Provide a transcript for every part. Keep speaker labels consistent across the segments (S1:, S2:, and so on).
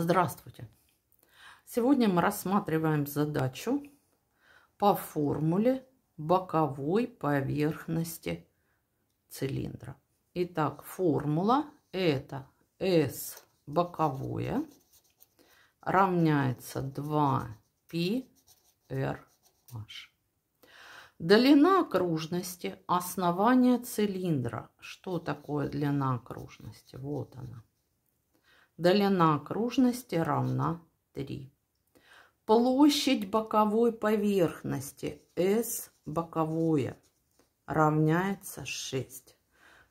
S1: Здравствуйте! Сегодня мы рассматриваем задачу по формуле боковой поверхности цилиндра. Итак, формула это S боковое равняется 2πrh. Длина окружности основания цилиндра. Что такое длина окружности? Вот она. Долина окружности равна 3. Площадь боковой поверхности S боковое равняется 6.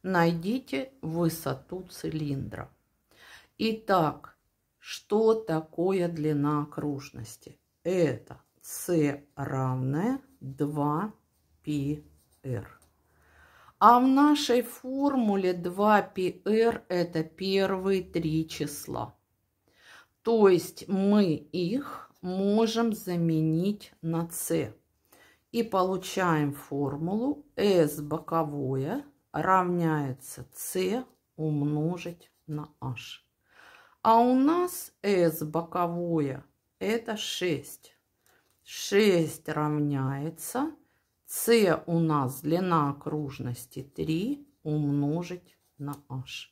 S1: Найдите высоту цилиндра. Итак, что такое длина окружности? Это С равное 2 r. А в нашей формуле 2πr это первые три числа. То есть мы их можем заменить на c. И получаем формулу s боковое равняется c умножить на h. А у нас s боковое это 6. 6 равняется Це у нас длина окружности 3 умножить на h.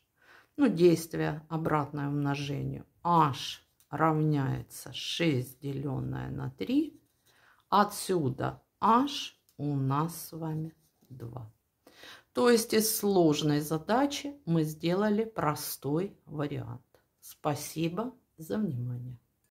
S1: Ну, действие обратное умножению. h равняется 6 деленное на 3. Отсюда h у нас с вами 2. То есть из сложной задачи мы сделали простой вариант. Спасибо за внимание.